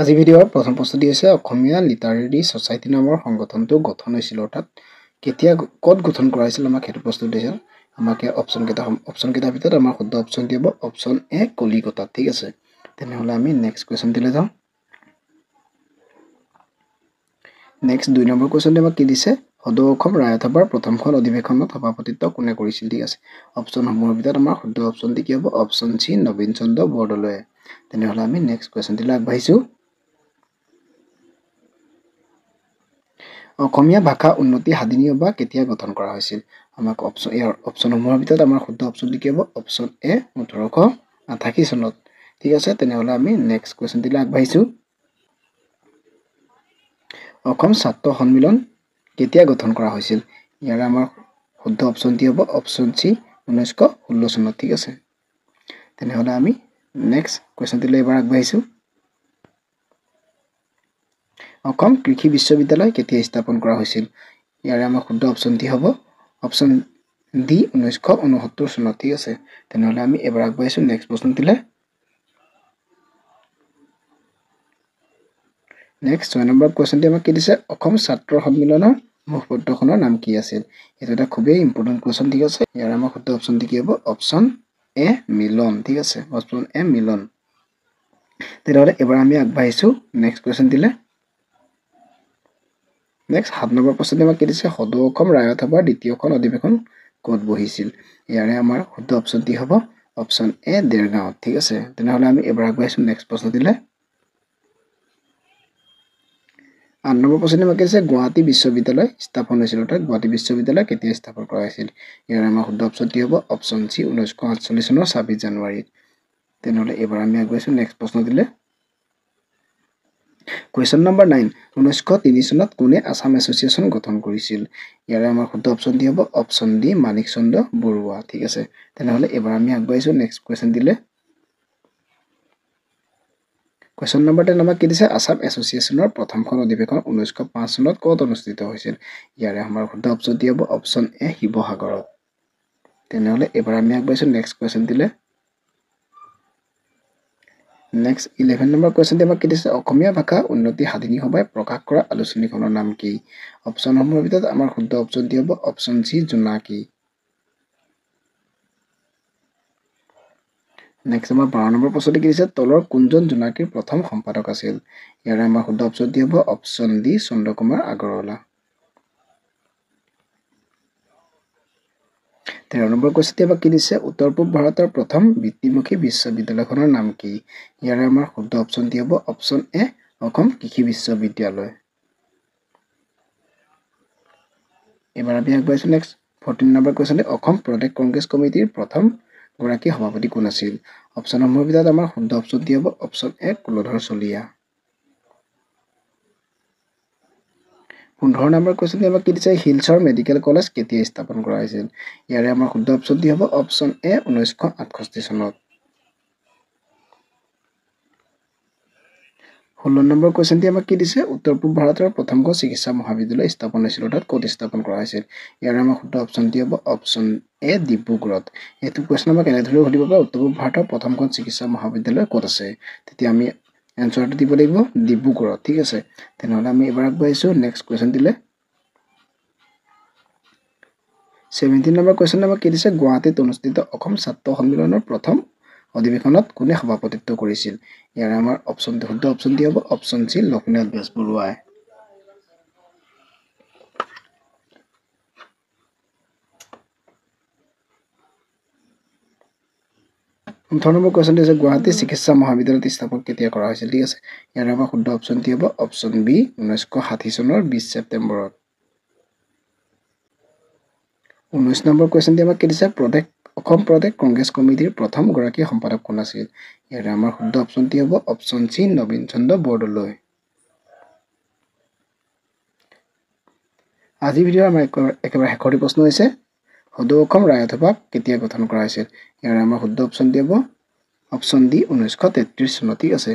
আজি ভিডিঅ'ত প্ৰথম প্ৰশ্নটি হৈছে অসমীয়া লিটাৰেৰী ছ'চাইটি নামৰ সংগঠনটো গঠন হৈছিল অৰ্থাৎ কেতিয়া ক'ত গঠন কৰা হৈছিল আমাক সেইটো প্ৰশ্নটো দিছিল আমাক অপশ্যনকেইটা অপশ্যনকেইটাৰ ভিতৰত আমাৰ শুদ্ধ অপশ্যন দিব অপশ্যন এ কলিকতা ঠিক আছে তেনেহ'লে আমি নেক্সট কুৱেশ্যনটিলৈ যাওঁ নেক্সট দুই নম্বৰ কুৱেশ্যনটো আমাক কি দিছে সদৌ অসম ৰায়সভাৰ প্ৰথমখন অধিৱেশনত সভাপতিত্ব কোনে কৰিছিল ঠিক আছে অপশ্যনসমূহৰ ভিতৰত আমাৰ শুদ্ধ অপশ্যনটি কি হ'ব অপশ্যন চি নবীন চন্দ্ৰ বৰদলৈয়ে তেনেহ'লে আমি নেক্সট কুৱেশ্যনটোলৈ আগবাঢ়িছোঁ অসমীয়া ভাষা উন্নতি সাধিনী বা কেতিয়া গঠন কৰা হৈছিল আমাক অপশ্যন ইয়াৰ অপশ্যনসমূহৰ ভিতৰত আমাৰ শুদ্ধ অপশ্যনটো কি হ'ব অপশ্যন এ ওঠৰশ আঠাশী চনত ঠিক আছে তেনেহ'লে আমি নেক্সট কুৱেশ্যনটিলৈ আগবাঢ়িছোঁ অসম ছাত্ৰ সন্মিলন কেতিয়া গঠন কৰা হৈছিল ইয়াৰে আমাৰ শুদ্ধ অপশ্যনটি হ'ব অপশ্যন চি ঊনৈছশ ষোল্ল চনত ঠিক আছে তেনেহ'লে আমি নেক্সট কুৱেশ্যনটিলৈ এইবাৰ আগবাঢ়িছোঁ অসম কৃষি বিশ্ববিদ্যালয় কেতিয়া স্থাপন কৰা হৈছিল ইয়াৰে আমাৰ শুদ্ধ অপশ্যনটি হ'ব অপশ্যন ডি ঊনৈছশ ঊনসত্তৰ চনত ঠিক আছে তেনেহ'লে আমি এবাৰ আগবাঢ়িছোঁ নেক্সট প্ৰশ্নটিলৈ নেক্সট ছয় নম্বৰ কুৱেশ্যনটি আমাক কি দিছে অসম ছাত্ৰ সন্মিলনৰ মুখপত্ৰখনৰ নাম কি আছিল এইটো এটা খুবেই ইম্পৰ্টেণ্ট কুৱেশ্যন ঠিক আছে ইয়াৰে আমাৰ শুদ্ধ অপশ্যনটি কি হ'ব অপশ্যন এ মিলন ঠিক আছে অপশ্যন এ মিলন তেতিয়াহ'লে এবাৰ আমি আগবাঢ়িছোঁ নেক্সট কুৱেশ্যনটিলৈ নেক্সট সাত নম্বৰ প্ৰশ্ন আমাক কি দিছে সদৌ অসম ৰায়তসভাৰ দ্বিতীয়খন অধিৱেশন ক'ত বহিছিল ইয়াৰে আমাৰ শুদ্ধ অপশ্যন টি হ'ব অপশ্যন এ দেৰগাঁৱত ঠিক আছে তেনেহ'লে আমি এবাৰ আগবাঢ়িছোঁ নেক্সট প্ৰশ্ন দিলে আঠ নম্বৰ প্ৰশ্ন আমাক কি দিছে গুৱাহাটী বিশ্ববিদ্যালয় স্থাপন হৈছিল অৰ্থাৎ গুৱাহাটী বিশ্ববিদ্যালয় কেতিয়া স্থাপন কৰা হৈছিল ইয়াৰে আমাৰ শুদ্ধ অপশ্যন টি হ'ব অপশ্যন চি ঊনৈছশ আঠচল্লিছ চনৰ ছাব্বিছ জানুৱাৰীত তেনেহ'লে এইবাৰ আমি আগবাঢ়িছোঁ নেক্সট প্ৰশ্ন দিলে কুৱেশ্যন নম্বৰ নাইন ঊনৈছশ তিনি চনত কোনে আছাম এছ'চিয়েশ্যন গঠন কৰিছিল ইয়াৰে আমাৰ শুদ্ধ অপশ্যন দি হ'ব অপশ্যন ডি মানিক চন্দ্ৰ বৰুৱা ঠিক আছে তেনেহ'লে এবাৰ আমি আগবাঢ়িছোঁ নেক্সট কুৱেশ্যন দিলে কুৱেশ্যন নম্বৰ টেন আমাক কি দিছে আছাম এছ'চিয়েশ্যনৰ প্ৰথমখন অধিৱেশন ঊনৈছশ পাঁচ চনত ক'ত অনুষ্ঠিত হৈছিল ইয়াৰে আমাৰ শুদ্ধ অপশ্যন দি হ'ব অপশ্যন এ শিৱসাগৰত তেনেহ'লে এবাৰ আমি আগবাঢ়িছোঁ নেক্সট কুৱেশ্যন দিলে নেক্সট ইলেভেন নম্বৰ কুৱেশ্যনটি আমাক কি দিছে অসমীয়া ভাষা উন্নতি সাধিনী সভাই প্ৰকাশ কৰা আলোচনীখনৰ নাম কি অপশ্যনসমূহৰ ভিতৰত আমাৰ শুদ্ধ অপশ্যনটি হ'ব অপশ্যন চি জোনাকী নেক্সট আমাৰ বাৰ নম্বৰ প্ৰশ্নটি কি দিছে তলৰ কোনজন জোনাকীৰ প্ৰথম সম্পাদক আছিল ইয়াৰে আমাৰ শুদ্ধ অপশ্যনটি হ'ব অপশ্যন ডি চন্দ্ৰকুমাৰ আগৰৱালা তেৰ নম্বৰ কুৱেশ্যনটি আমাক কি দিছে উত্তৰ পূব ভাৰতৰ প্ৰথম বৃত্তিমুখী বিশ্ববিদ্যালয়খনৰ নাম কি ইয়াৰে আমাৰ শুদ্ধ অপশ্যনটি হ'ব অপশ্যন এ অসম কৃষি বিশ্ববিদ্যালয় এইবাৰ আমি আগবাঢ়িছোঁ নেক্সট ফৰ্টিন নম্বৰ কুৱেশ্যনটি অসম প্ৰদেশ কংগ্ৰেছ কমিটিৰ প্ৰথমগৰাকী সভাপতি কোন আছিল অপশ্যন নম্বৰৰ ভিতৰত আমাৰ শুদ্ধ অপশ্যনটি হ'ব অপশ্যন এ কুলধৰ চলিয়া পোন্ধৰ নম্বৰ কুৱেশ্যনটো আমাক কি দিছে হিলছৰ মেডিকেল কলেজ কেতিয়া স্থাপন কৰা হৈছিল ইয়াৰে আমাৰ শুদ্ধ অপশ্যনটি হ'ব অপশ্যন এ ঊনৈছশ আঠষষ্ঠি চনত ষোল্ল নম্বৰ কুৱেশ্যনটি আমাক কি দিছে উত্তৰ পূব ভাৰতৰ প্ৰথমখন চিকিৎসা মহাবিদ্যালয় স্থাপন হৈছিল অৰ্থাৎ ক'ত স্থাপন কৰা হৈছিল ইয়াৰে আমাৰ শুদ্ধ অপশ্যনটি হ'ব অপশ্যন এ ডিব্ৰুগড়ত এইটো কুৱেশ্যন আমাক এনেদৰে সুধিব পাৰে উত্তৰ পূব ভাৰতৰ প্ৰথমখন চিকিৎসা মহাবিদ্যালয় ক'ত আছে তেতিয়া আমি এনচাৰটো দিব লাগিব ডিব্ৰুগড়ত ঠিক আছে তেনেহ'লে আমি এবাৰ আগবাঢ়িছোঁ নেক্সট কুৱেশ্যন দিলে ছেভেণ্টিন নম্বৰ কুৱেশ্যন আমাক কি দিছে গুৱাহাটীত অনুষ্ঠিত অসম ছাত্ৰ সন্মিলনৰ প্ৰথম অধিৱেশনত কোনে সভাপতিত্ব কৰিছিল ইয়াৰে আমাৰ অপশ্যনটো শুদ্ধ অপশ্যন দিয়া হ'ব অপশ্যন চি লক্ষ্মীনাথ বেজবৰুৱাই ধৰণৰ কুৱেশ্যন দিছে গুৱাহাটী চিকিৎসা মহাবিদ্যালয়ত স্থাপন কেতিয়া কৰা হৈছিল ঠিক আছে ইয়াৰে আমাৰ শুদ্ধ অপশ্যনটি হ'ব অপশ্যন বি ঊনৈছশ ষাঠি চনৰ বিছ ছেপ্টেম্বৰত ঊনৈছ নম্বৰ কুৱেশ্যনটি আমাক কি দিছে প্ৰদেশ অসম প্ৰদেশ কংগ্ৰেছ কমিটিৰ প্ৰথমগৰাকী সম্পাদক কোন আছিল ইয়াৰে আমাৰ শুদ্ধ অপশ্যনটি হ'ব অপশ্যন চি নবীন চন্দ্ৰ বৰদলৈ আজিৰ ভিডিঅ' আমাৰ একেবাৰে শেষৰটি প্ৰশ্ন হৈছে সদৌ অসম ৰায় কেতিয়া গঠন কৰা হৈছিল ইয়াৰে আমাৰ শুদ্ধ অপশ্যন হ'ব অপশ্যন ডি ঊনৈছশ তেত্ৰিছ চনতেই আছে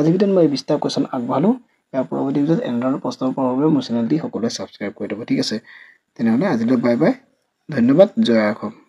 আজিৰ ভিতৰত মই এই বিস্তাৰ কুৱেশ্যন আগবঢ়ালোঁ ইয়াৰ পৰৱৰ্তী ভিতৰত এনেধৰণৰ প্ৰশ্ন পঢ়াৰ বাবে মোৰ চেনেলটি সকলোৱে ছাবস্ক্ৰাইব কৰি দিব ঠিক আছে তেনেহ'লে আজিলৈ বাই বাই ধন্যবাদ জয় আসম